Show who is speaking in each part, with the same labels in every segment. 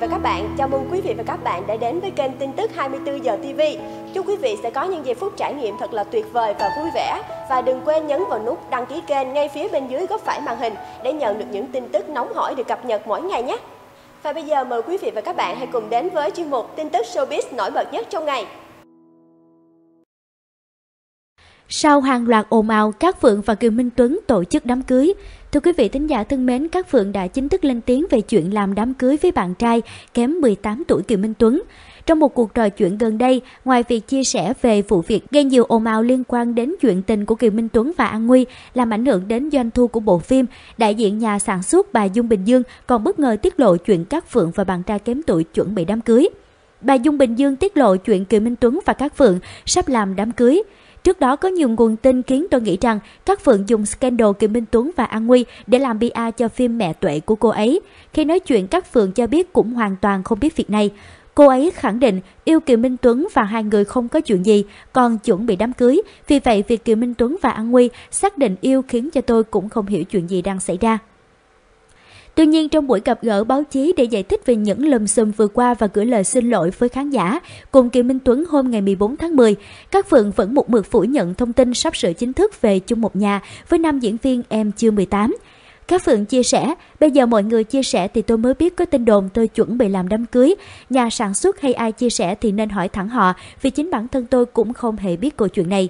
Speaker 1: và các bạn,
Speaker 2: chào mừng quý vị và các bạn đã đến với kênh tin tức 24 giờ TV. Chúc quý vị sẽ có những giây phút trải nghiệm thật là tuyệt vời và vui vẻ. Và đừng quên nhấn vào nút đăng ký kênh ngay phía bên dưới góc phải màn hình để nhận được những tin tức nóng hổi được cập nhật mỗi ngày nhé. Và bây giờ mời quý vị và các bạn hãy cùng đến với chuyên mục tin tức showbiz nổi bật nhất trong ngày. Sau hàng loạt ồn ào, các Phượng và Kiều Minh Tuấn tổ chức đám cưới, Thưa quý vị thính giả thân mến, các Phượng đã chính thức lên tiếng về chuyện làm đám cưới với bạn trai kém 18 tuổi Kiều Minh Tuấn. Trong một cuộc trò chuyện gần đây, ngoài việc chia sẻ về vụ việc gây nhiều ồn ào liên quan đến chuyện tình của Kiều Minh Tuấn và An Nguy làm ảnh hưởng đến doanh thu của bộ phim, đại diện nhà sản xuất bà Dung Bình Dương còn bất ngờ tiết lộ chuyện các Phượng và bạn trai kém tuổi chuẩn bị đám cưới. Bà Dung Bình Dương tiết lộ chuyện Kiều Minh Tuấn và các Phượng sắp làm đám cưới. Trước đó có nhiều nguồn tin khiến tôi nghĩ rằng các Phượng dùng scandal Kim Minh Tuấn và An Nguy để làm PR cho phim Mẹ Tuệ của cô ấy. Khi nói chuyện các Phượng cho biết cũng hoàn toàn không biết việc này. Cô ấy khẳng định yêu Kiều Minh Tuấn và hai người không có chuyện gì, còn chuẩn bị đám cưới. Vì vậy, việc Kiều Minh Tuấn và An Nguy xác định yêu khiến cho tôi cũng không hiểu chuyện gì đang xảy ra. Tuy nhiên trong buổi gặp gỡ báo chí để giải thích về những lầm xùm vừa qua và gửi lời xin lỗi với khán giả, cùng kỳ Minh Tuấn hôm ngày 14 tháng 10, các Phượng vẫn một mực phủ nhận thông tin sắp sửa chính thức về chung một nhà với nam diễn viên em chưa 18. Các Phượng chia sẻ, bây giờ mọi người chia sẻ thì tôi mới biết có tin đồn tôi chuẩn bị làm đám cưới. Nhà sản xuất hay ai chia sẻ thì nên hỏi thẳng họ vì chính bản thân tôi cũng không hề biết câu chuyện này.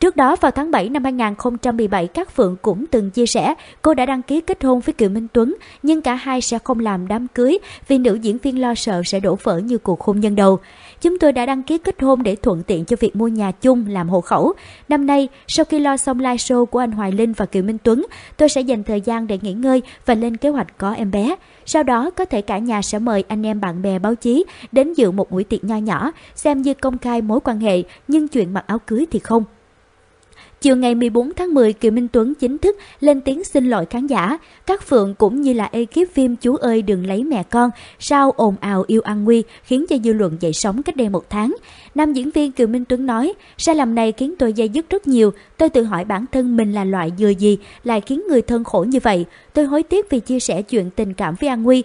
Speaker 2: Trước đó vào tháng 7 năm 2017, các Phượng cũng từng chia sẻ cô đã đăng ký kết hôn với Kiều Minh Tuấn, nhưng cả hai sẽ không làm đám cưới vì nữ diễn viên lo sợ sẽ đổ vỡ như cuộc hôn nhân đầu. Chúng tôi đã đăng ký kết hôn để thuận tiện cho việc mua nhà chung làm hộ khẩu. Năm nay, sau khi lo xong live show của anh Hoài Linh và Kiều Minh Tuấn, tôi sẽ dành thời gian để nghỉ ngơi và lên kế hoạch có em bé. Sau đó, có thể cả nhà sẽ mời anh em bạn bè báo chí đến dự một buổi tiệc nho nhỏ, xem như công khai mối quan hệ, nhưng chuyện mặc áo cưới thì không. Chiều ngày 14 tháng 10, Kiều Minh Tuấn chính thức lên tiếng xin lỗi khán giả. Các Phượng cũng như là ekip phim Chú ơi đừng lấy mẹ con sau ồn ào yêu ăn nguy khiến cho dư luận dậy sóng cách đây một tháng. Nam diễn viên Kiều Minh Tuấn nói, sai lầm này khiến tôi dây dứt rất nhiều. Tôi tự hỏi bản thân mình là loại dừa gì lại khiến người thân khổ như vậy. Tôi hối tiếc vì chia sẻ chuyện tình cảm với An Nguy.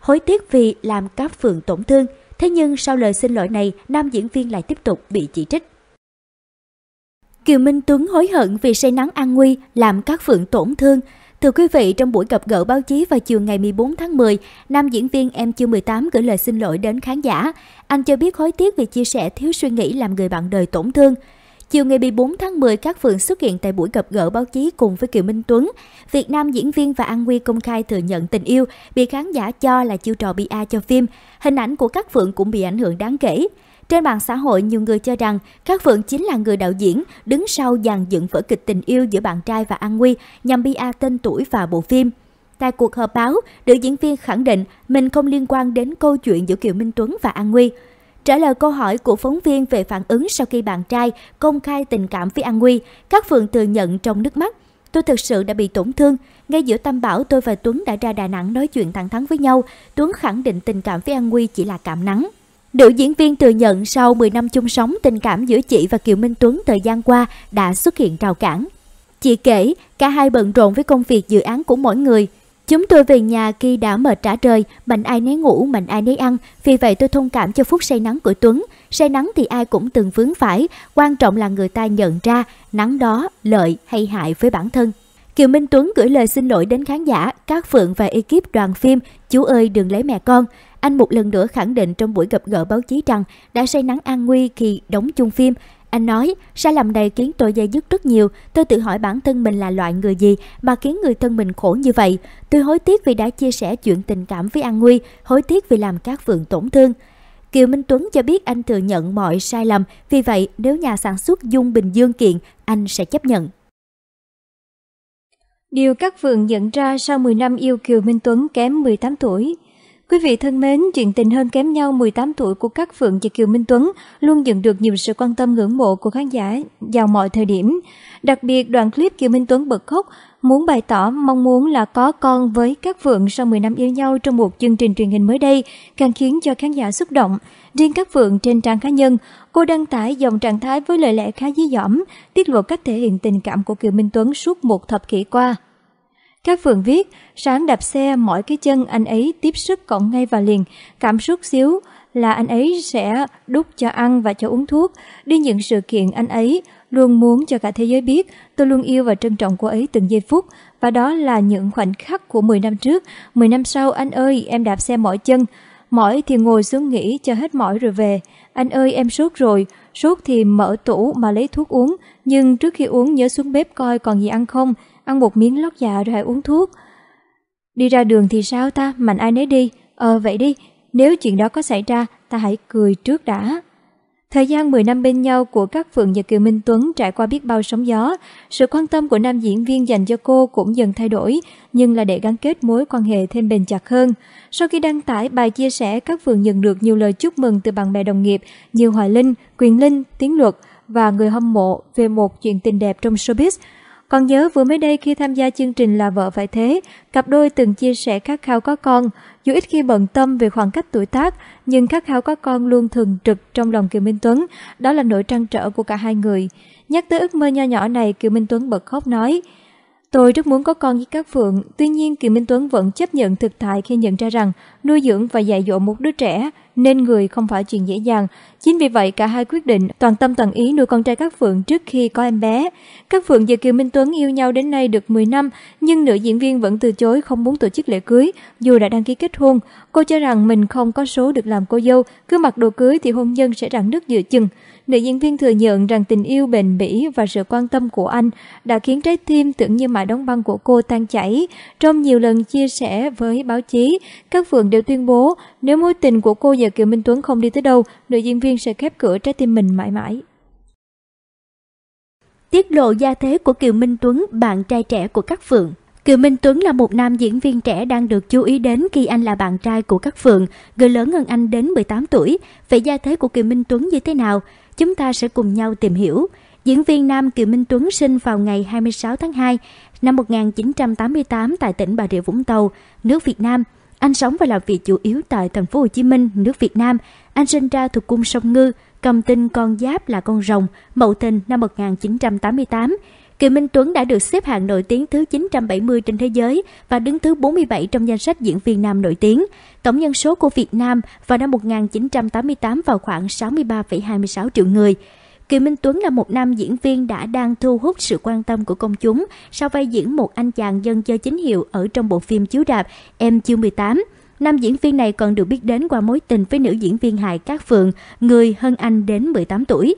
Speaker 2: Hối tiếc vì làm các Phượng tổn thương. Thế nhưng sau lời xin lỗi này, nam diễn viên lại tiếp tục bị chỉ trích. Kiều Minh Tuấn hối hận vì say nắng an nguy làm các phượng tổn thương. Thưa quý vị, trong buổi gặp gỡ báo chí vào chiều ngày 14 tháng 10, nam diễn viên Em Chưa 18 gửi lời xin lỗi đến khán giả. Anh cho biết hối tiếc vì chia sẻ thiếu suy nghĩ làm người bạn đời tổn thương. Chiều ngày 14 tháng 10, các phượng xuất hiện tại buổi gặp gỡ báo chí cùng với Kiều Minh Tuấn. Việt Nam diễn viên và An Nguy công khai thừa nhận tình yêu bị khán giả cho là chiêu trò BA cho phim. Hình ảnh của các phượng cũng bị ảnh hưởng đáng kể. Trên mạng xã hội, nhiều người cho rằng Cát Phượng chính là người đạo diễn đứng sau dàn dựng vở kịch tình yêu giữa bạn trai và An Nguy nhằm bia tên tuổi và bộ phim. Tại cuộc họp báo, nữ diễn viên khẳng định mình không liên quan đến câu chuyện giữa Kiều Minh Tuấn và An Nguy. Trả lời câu hỏi của phóng viên về phản ứng sau khi bạn trai công khai tình cảm với An Nguy, các Phượng thừa nhận trong nước mắt. Tôi thực sự đã bị tổn thương. Ngay giữa tâm bảo tôi và Tuấn đã ra Đà Nẵng nói chuyện thẳng thắn với nhau. Tuấn khẳng định tình cảm với An Nguy chỉ là cảm nắng. Nữ diễn viên thừa nhận sau 10 năm chung sống tình cảm giữa chị và Kiều Minh Tuấn thời gian qua đã xuất hiện rào cản. Chị kể, cả hai bận rộn với công việc dự án của mỗi người. Chúng tôi về nhà khi đã mệt trả trời, mạnh ai nấy ngủ, mạnh ai nấy ăn. Vì vậy tôi thông cảm cho phút say nắng của Tuấn. Say nắng thì ai cũng từng vướng phải, quan trọng là người ta nhận ra nắng đó lợi hay hại với bản thân. Kiều Minh Tuấn gửi lời xin lỗi đến khán giả, các Phượng và ekip đoàn phim Chú ơi đừng lấy mẹ con. Anh một lần nữa khẳng định trong buổi gặp gỡ báo chí rằng đã say nắng an nguy khi đóng chung phim. Anh nói, sai lầm này khiến tôi dây dứt rất nhiều. Tôi tự hỏi bản thân mình là loại người gì mà khiến người thân mình khổ như vậy. Tôi hối tiếc vì đã chia sẻ chuyện tình cảm với An Nguy, hối tiếc vì làm các vượng tổn thương. Kiều Minh Tuấn cho biết anh thừa nhận mọi sai lầm, vì vậy nếu nhà sản xuất Dung Bình Dương kiện, anh sẽ chấp nhận.
Speaker 1: Điều các vượng nhận ra sau 10 năm yêu Kiều Minh Tuấn kém 18 tuổi Quý vị thân mến, chuyện tình hơn kém nhau 18 tuổi của các Phượng và Kiều Minh Tuấn luôn nhận được nhiều sự quan tâm ngưỡng mộ của khán giả vào mọi thời điểm. Đặc biệt, đoạn clip Kiều Minh Tuấn bật khóc muốn bày tỏ mong muốn là có con với các Phượng sau 10 năm yêu nhau trong một chương trình truyền hình mới đây, càng khiến cho khán giả xúc động. Riêng các Phượng trên trang cá nhân, cô đăng tải dòng trạng thái với lời lẽ khá dí dỏm, tiết lộ cách thể hiện tình cảm của Kiều Minh Tuấn suốt một thập kỷ qua. Các Phượng viết, sáng đạp xe mỗi cái chân anh ấy tiếp sức cận ngay và liền, cảm xúc xíu là anh ấy sẽ đút cho ăn và cho uống thuốc, đi những sự kiện anh ấy luôn muốn cho cả thế giới biết tôi luôn yêu và trân trọng cô ấy từng giây phút và đó là những khoảnh khắc của 10 năm trước, 10 năm sau anh ơi em đạp xe mỏi chân, mỏi thì ngồi xuống nghỉ cho hết mỏi rồi về, anh ơi em sốt rồi, sốt thì mở tủ mà lấy thuốc uống, nhưng trước khi uống nhớ xuống bếp coi còn gì ăn không, ăn một miếng lót dạ rồi hãy uống thuốc. Đi ra đường thì sao ta, mạnh ai nấy đi. Ờ vậy đi, nếu chuyện đó có xảy ra, ta hãy cười trước đã. Thời gian 10 năm bên nhau của các Phượng và Kiều Minh Tuấn trải qua biết bao sóng gió, sự quan tâm của nam diễn viên dành cho cô cũng dần thay đổi, nhưng là để gắn kết mối quan hệ thêm bền chặt hơn. Sau khi đăng tải bài chia sẻ, các Phượng nhận được nhiều lời chúc mừng từ bạn bè đồng nghiệp như Hoài Linh, Quyền Linh, Tiến Luật và người hâm mộ về một chuyện tình đẹp trong showbiz. Còn nhớ vừa mới đây khi tham gia chương trình Là vợ phải thế, cặp đôi từng chia sẻ khát khao có con. Dù ít khi bận tâm về khoảng cách tuổi tác, nhưng khát khao có con luôn thường trực trong lòng Kiều Minh Tuấn. Đó là nỗi trăn trở của cả hai người. Nhắc tới ước mơ nho nhỏ này, Kiều Minh Tuấn bật khóc nói. Tôi rất muốn có con với các Phượng, tuy nhiên Kiều Minh Tuấn vẫn chấp nhận thực tại khi nhận ra rằng nuôi dưỡng và dạy dỗ một đứa trẻ nên người không phải chuyện dễ dàng. Chính vì vậy cả hai quyết định toàn tâm toàn ý nuôi con trai các Phượng trước khi có em bé. Các Phượng và Kiều Minh Tuấn yêu nhau đến nay được 10 năm, nhưng nữ diễn viên vẫn từ chối không muốn tổ chức lễ cưới dù đã đăng ký kết hôn. Cô cho rằng mình không có số được làm cô dâu, cứ mặc đồ cưới thì hôn nhân sẽ rạn nứt giữa chừng. Nữ diễn viên thừa nhận rằng tình yêu bền bỉ và sự quan tâm của anh đã khiến trái tim tưởng như mãi đóng băng của cô tan chảy. Trong nhiều lần chia sẻ với báo chí, các phượng đều tuyên bố nếu mối tình của cô và Kiều Minh Tuấn không đi tới đâu, nữ diễn viên sẽ khép cửa trái tim mình mãi mãi.
Speaker 2: Tiết lộ gia thế của Kiều Minh Tuấn, bạn trai trẻ của các phượng. Kiều Minh Tuấn là một nam diễn viên trẻ đang được chú ý đến khi anh là bạn trai của các Phượng, người lớn hơn anh đến 18 tuổi. Vậy gia thế của Kiều Minh Tuấn như thế nào? chúng ta sẽ cùng nhau tìm hiểu. Diễn viên Nam Kiều Minh Tuấn sinh vào ngày 26 tháng 2 năm 1988 tại tỉnh Bà Rịa Vũng Tàu, nước Việt Nam. Anh sống và làm việc chủ yếu tại thành phố Hồ Chí Minh, nước Việt Nam. Anh sinh ra thuộc cung sông Ngư, cầm tinh con giáp là con rồng, mậu tình năm 1988. Kỳ Minh Tuấn đã được xếp hạng nổi tiếng thứ 970 trên thế giới và đứng thứ 47 trong danh sách diễn viên nam nổi tiếng. Tổng dân số của Việt Nam vào năm 1988 vào khoảng 63,26 triệu người. Kỳ Minh Tuấn là một nam diễn viên đã đang thu hút sự quan tâm của công chúng sau vai diễn một anh chàng dân chơi chính hiệu ở trong bộ phim chiếu rạp Em chưa 18. Nam diễn viên này còn được biết đến qua mối tình với nữ diễn viên hài Cát Phượng, người hơn anh đến 18 tuổi.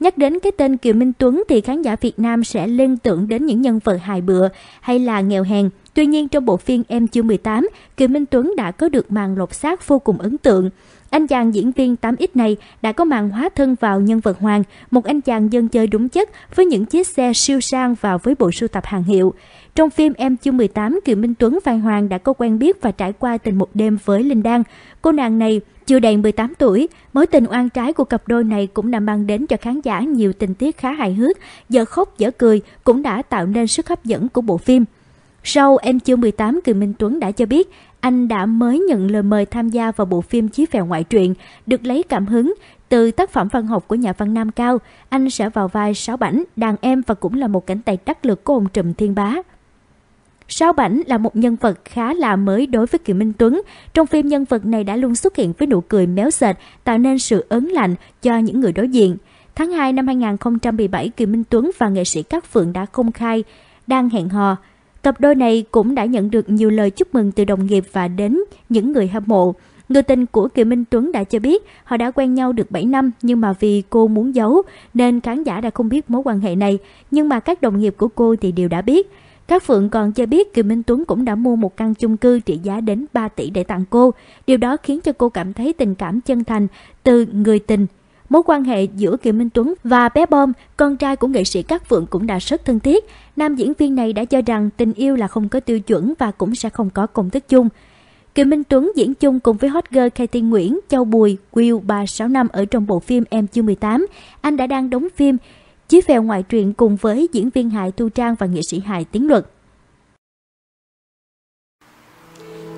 Speaker 2: Nhắc đến cái tên Kiều Minh Tuấn thì khán giả Việt Nam sẽ liên tưởng đến những nhân vật hài bựa hay là nghèo hèn. Tuy nhiên trong bộ phim Em chưa 18, Kiều Minh Tuấn đã có được màn lột xác vô cùng ấn tượng. Anh chàng diễn viên 8X này đã có màn hóa thân vào nhân vật Hoàng, một anh chàng dân chơi đúng chất với những chiếc xe siêu sang và với bộ sưu tập hàng hiệu. Trong phim Em chưa 18, Kiều Minh Tuấn Phan Hoàng đã có quen biết và trải qua tình một đêm với Linh Đan. Cô nàng này chưa đầy 18 tuổi, mối tình oan trái của cặp đôi này cũng đã mang đến cho khán giả nhiều tình tiết khá hài hước, dở khóc dở cười cũng đã tạo nên sức hấp dẫn của bộ phim. Sau Em chưa 18, Kiều Minh Tuấn đã cho biết anh đã mới nhận lời mời tham gia vào bộ phim Chí phèo ngoại truyện, được lấy cảm hứng từ tác phẩm văn học của nhà văn Nam Cao. Anh sẽ vào vai Sáu Bảnh, đàn em và cũng là một cảnh tay đắc lực của ông Trùm Thiên Bá. Sao Bảnh là một nhân vật khá là mới đối với Kiều Minh Tuấn. Trong phim nhân vật này đã luôn xuất hiện với nụ cười méo sệt, tạo nên sự ấn lạnh cho những người đối diện. Tháng 2 năm 2017, Kiều Minh Tuấn và nghệ sĩ Cát Phượng đã công khai, đang hẹn hò. Cặp đôi này cũng đã nhận được nhiều lời chúc mừng từ đồng nghiệp và đến những người hâm mộ. Người tình của Kiều Minh Tuấn đã cho biết họ đã quen nhau được 7 năm nhưng mà vì cô muốn giấu nên khán giả đã không biết mối quan hệ này. Nhưng mà các đồng nghiệp của cô thì đều đã biết. Các Phượng còn cho biết Kiều Minh Tuấn cũng đã mua một căn chung cư trị giá đến 3 tỷ để tặng cô. Điều đó khiến cho cô cảm thấy tình cảm chân thành từ người tình. Mối quan hệ giữa Kiều Minh Tuấn và bé Bom, con trai của nghệ sĩ Các Phượng cũng đã rất thân thiết. Nam diễn viên này đã cho rằng tình yêu là không có tiêu chuẩn và cũng sẽ không có công thức chung. Kiều Minh Tuấn diễn chung cùng với hot girl Katy Nguyễn, Châu Bùi, Will 365 ở trong bộ phim Em chưa 18. Anh đã đang đóng phim Chí Phèo ngoại truyện cùng với diễn viên Hải thu Trang và nghệ sĩ Hải Tiến Luật.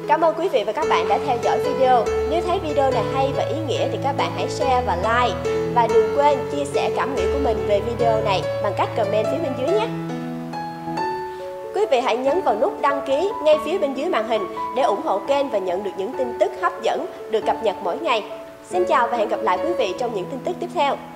Speaker 2: Cảm ơn quý vị và các bạn đã theo dõi video. Nếu thấy video này hay và ý nghĩa thì các bạn hãy share và like. Và đừng quên chia sẻ cảm nghĩ của mình về video này bằng cách comment phía bên dưới nhé. Quý vị hãy nhấn vào nút đăng ký ngay phía bên dưới màn hình để ủng hộ kênh và nhận được những tin tức hấp dẫn được cập nhật mỗi ngày. Xin chào và hẹn gặp lại quý vị trong những tin tức tiếp theo.